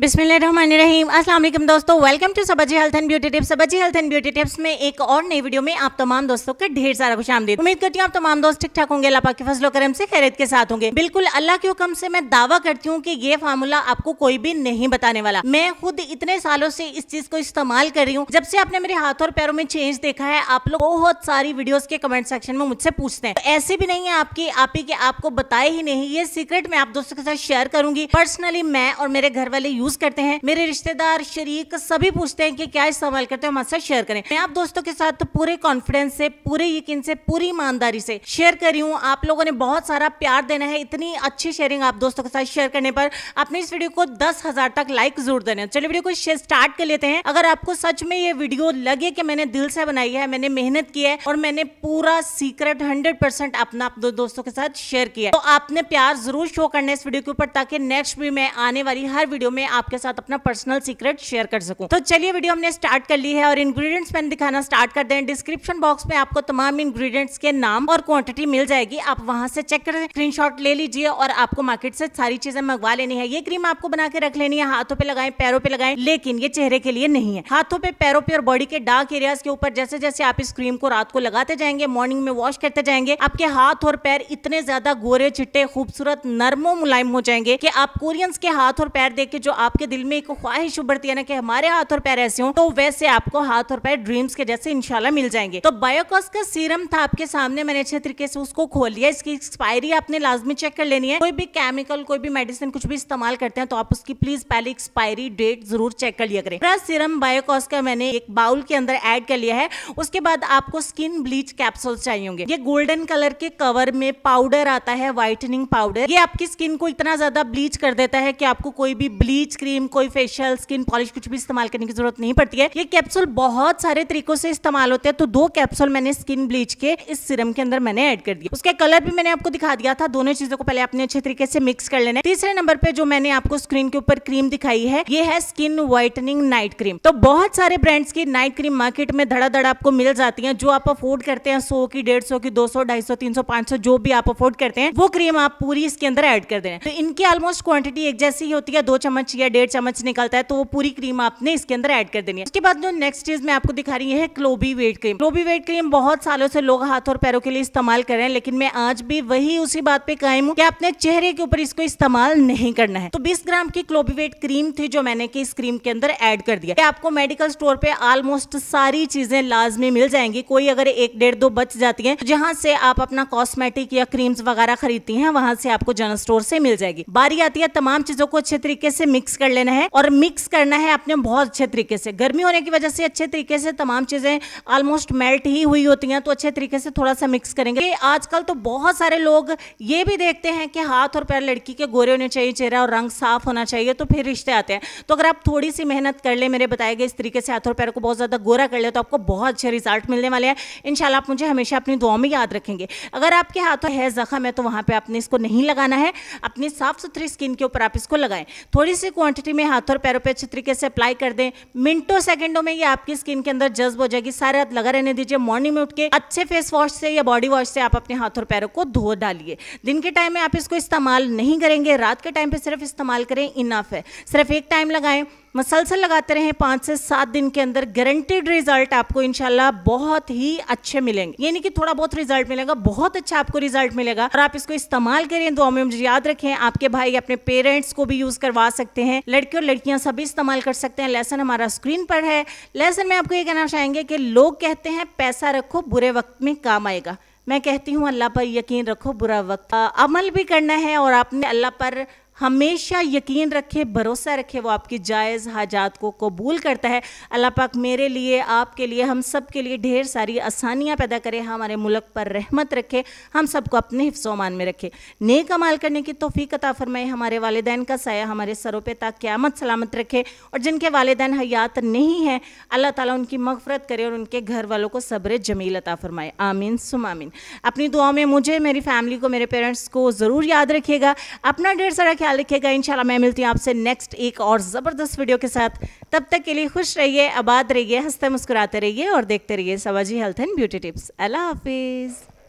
बिस्मिल्लाहिर्रहमानिर्रहीम अस्सलाम वालेकुम दोस्तों वेलकम टू सबजी हेल्थ एंड ब्यूटी टिप्स सबजी हेल्थ एंड ब्यूटी टिप्स में एक और नई वीडियो में आप तमाम दोस्तों के ढेर सारा खुश आमदी उम्मीद करती हूँ आप तमाम दोस्त ठीक ठाक होंगे अल्लाह के फजलो करम से खैरत के साथ होंगे बिल्कुल अल्लाह के हुक्म से मैं दावा करती हूँ कि ये फार्मूला आपको कोई भी नहीं बताने वाला मैं खुद इतने सालों से इस चीज को इस्तेमाल कर रही हूँ जब से आपने मेरे हाथों और पैरों में चेंज देखा है आप लोग बहुत सारी वीडियोज के कमेंट सेक्शन में मुझसे पूछते हैं तो ऐसे भी नहीं है आपकी आप ही आपको बताए ही नहीं ये सीक्रेट मैं आप दोस्तों के साथ शेयर करूंगी पर्सनली मैं और मेरे घर वाले यूज यूज करते हैं मेरे रिश्तेदार शरीक सभी पूछते हैं कि क्या इस्तेमाल करते हैं हमारे साथ शेयर करें मैं आप दोस्तों के साथ पूरे कॉन्फिडेंस से पूरे यकीन से पूरी ईमानदारी से शेयर कर रही हूँ आप लोगों ने बहुत सारा प्यार देना है इतनी अच्छी शेयरिंग आप दोस्तों के साथ शेयर करने पर अपने इस वीडियो को दस हजार तक लाइक जरूर देने चलिए वीडियो को स्टार्ट कर लेते हैं अगर आपको सच में ये वीडियो लगे कि मैंने दिल से बनाई है मैंने मेहनत की है और मैंने पूरा सीक्रेट हंड्रेड अपना अपने दोस्तों के साथ शेयर किया तो आपने प्यार जरूर शो करना है इस वीडियो के ऊपर ताकि नेक्स्ट भी मैं आने वाली हर वीडियो में आपके साथ अपना पर्सनल सीक्रेट शेयर कर सकूं तो चलिए वीडियो हमने स्टार्ट कर ली है और इंग्रेडिएंट्स मैंने दिखाना स्टार्ट कर दें डिस्क्रिप्शन बॉक्स में आपको तमाम इंग्रेडिएंट्स के नाम और क्वांटिटी मिल जाएगी आप वहां से चेक करें स्क्रीनशॉट ले लीजिए और आपको मार्केट से सारी चीजें मंगवा लेनी है ये क्रीम आपको बना के रख लेनी है हाथों पे लगाए पैरों पे लगाए लेकिन ये चेहरे के लिए नहीं है हाथों पे पैरों पे और बॉडी के डार्क एरिया के ऊपर जैसे जैसे आप इस क्रीम को रात को लगाते जाएंगे मॉर्निंग में वॉश करते जाएंगे आपके हाथ और पैर इतने ज्यादा गोरे चिट्टे खूबसूरत नरमो मुलायम हो जाएंगे की आप कोरियंस के हाथ और पैर देख के जो आप आपके दिल में एक ख्वाहिश उभरती है ना कि हमारे हाथ और पैर ऐसे हों तो वैसे आपको हाथ और पैर ड्रीम्स के जैसे इंशाल्लाह मिल जाएंगे तो बायोकॉस का सीरम था आपके सामने मैंने अच्छे तरीके से उसको खोल लिया इसकी एक्सपायरी आपने लाजमी चेक कर लेनी है कोई भी केमिकल कोई भी मेडिसिन कुछ भी इस्तेमाल करते हैं तो आप उसकी प्लीज पहले एक्सपायरी डेट जरूर चेक कर लिया करें सीरम बायोकॉस का मैंने एक बाउल के अंदर एड कर लिया है उसके बाद आपको स्किन ब्लीच कैप्सूल चाहिए होंगे ये गोल्डन कलर के कवर में पाउडर आता है व्हाइटनिंग पाउडर ये आपकी स्किन को इतना ज्यादा ब्लीच कर देता है कि आपको कोई भी ब्लीच क्रीम कोई फेशियल स्किन पॉलिश कुछ भी इस्तेमाल करने की जरूरत नहीं पड़ती है ये कैप्सूल बहुत सारे तरीकों से इस्तेमाल होते हैं तो दो कैप्सूल मैंने स्किन ब्लीच के इस सिरम के अंदर मैंने ऐड कर दिया उसका कलर भी मैंने आपको दिखा दिया था दोनों चीजों को पहले आपने अच्छे तरीके से मिक्स कर लेना तीसरे नंबर पे जो मैंने आपको स्क्रीन के ऊपर क्रीम दिखाई है ये है स्किन व्हाइटनिंग नाइट क्रीम तो बहुत सारे ब्रांड्स की नाइट क्रीम मार्केट में धड़ा धड़ा आपको मिल जाती है जो आप अफोर्ड करते हैं सौ की डेढ़ सौ की दो सौ ढाई सौ तीन सौ पांच सौ जो भी आप अफोर्ड करते हैं वो क्रीम आप पूरी इसके अंदर एड कर देना तो इनकी ऑलमोस्ट क्वांटिटी एक जैसी ही होती है दो चम्मच या या डेढ़ चम्मच निकलता है तो वो पूरी क्रीम आपने इसके अंदर ऐड कर देनी है उसके बाद जो नेक्स्ट चीज मैं आपको दिखा रही है Clobevate cream Clobevate cream बहुत सालों से लोग हाथ और पैरों के लिए इस्तेमाल कर रहे हैं लेकिन मैं आज भी वही उसी बात पे कायम हूँ कि आपने चेहरे के ऊपर इसको इस्तेमाल नहीं करना है तो बीस ग्राम की क्लोबी वेट क्रीम थी जो मैंने की इस क्रीम के अंदर एड कर दिया आपको मेडिकल स्टोर पे ऑलमोस्ट सारी चीजें लाजमी मिल जाएंगी कोई अगर एक डेढ़ दो बच जाती है तो जहाँ से आप अपना कॉस्मेटिक या क्रीम्स वगैरह खरीदती हैं वहां से आपको जनरल स्टोर से मिल जाएगी बारी आती है तमाम चीजों को अच्छे तरीके से मिक्स मिक्स कर लेना है और मिक्स करना है आपने बहुत अच्छे तरीके से गर्मी होने की वजह से अच्छे तरीके से तमाम चीज़ें ऑलमोस्ट मेल्ट ही हुई होती हैं तो अच्छे तरीके से थोड़ा सा मिक्स करेंगे आजकल तो बहुत सारे लोग ये भी देखते हैं कि हाथ और पैर लड़की के गोरे होने चाहिए चेहरा और रंग साफ होना चाहिए तो फिर रिश्ते आते हैं तो अगर आप थोड़ी सी मेहनत कर ले मेरे बताए गए इस तरीके से हाथ और पैर को बहुत ज़्यादा गोरा कर ले तो आपको बहुत अच्छे रिजल्ट मिलने वाले हैं इन आप मुझे हमेशा अपनी दुआ में याद रखेंगे अगर आपके हाथों है जख्म है तो वहां पर आपने इसको नहीं लगाना है अपनी साफ़ सुथरी स्किन के ऊपर आप इसको लगाएं थोड़ी सी क्वांटिटी में हाथ और पैरों पे अच्छी तरीके से अप्लाई कर दें मिनटों सेकंडों में ये आपकी स्किन के अंदर जज्ब हो जाएगी सारे हाथ लगा रहने दीजिए मॉर्निंग में उठ के अच्छे फेस वॉश से या बॉडी वॉश से आप अपने हाथ और पैरों को धो डालिए दिन के टाइम में आप इसको इस्तेमाल नहीं करेंगे रात के टाइम पर सिर्फ इस्तेमाल करें इनफ है सिर्फ एक टाइम लगाएं मसलसल लगाते रहें पाँच से सात दिन के अंदर गारंटेड रिजल्ट आपको इनशाला बहुत ही अच्छे मिलेंगे यानी कि थोड़ा बहुत रिजल्ट मिलेगा बहुत अच्छा आपको रिजल्ट मिलेगा और आप इसको इस्तेमाल करें दो में याद रखें आपके भाई अपने पेरेंट्स को भी यूज करवा सकते हैं लड़के और लड़कियां सभी इस्तेमाल कर सकते हैं लेसन हमारा स्क्रीन पर है लेसन में आपको ये कहना चाहेंगे कि लोग कहते हैं पैसा रखो बुरे वक्त में काम आएगा मैं कहती हूँ अल्लाह पर यकीन रखो बुरा वक्त अमल भी करना है और आपने अल्लाह पर हमेशा यकीन रखे भरोसा रखे वो आपकी जायज़ हाजात को कबूल करता है अल्लाह पाक मेरे लिए आपके लिए हम सब के लिए ढेर सारी आसानियाँ पैदा करे हमारे मुल्क पर रहमत रखे हम सबको अपने हिफ्सोमान में रखे नेक अमाल करने की तोफ़ी अता फरमाए हमारे वालदान का साया हमारे सरों पर तक क़्यामत सलामत रखे और जिनके वालदेन हयात नहीं हैं अल्लाह ताली उनकी मफफरत करे और उनके घर वालों को सब्र जमील अता फरमाए आमीन सुम आमीन अपनी दुआ में मुझे मेरी फैमिली को मेरे पेरेंट्स को ज़रूर याद रखिएगा अपना ढेर सारा ख्याल रखिएगा इन मैं मिलती हूँ आपसे नेक्स्ट एक और ज़बरदस्त वीडियो के साथ तब तक के लिए खुश रहिए आबाद रहिए हंसते मुस्कुराते रहिए और देखते रहिए सवाजी हेल्थ एंड ब्यूटी टिप्स अल्लाह हाफिज़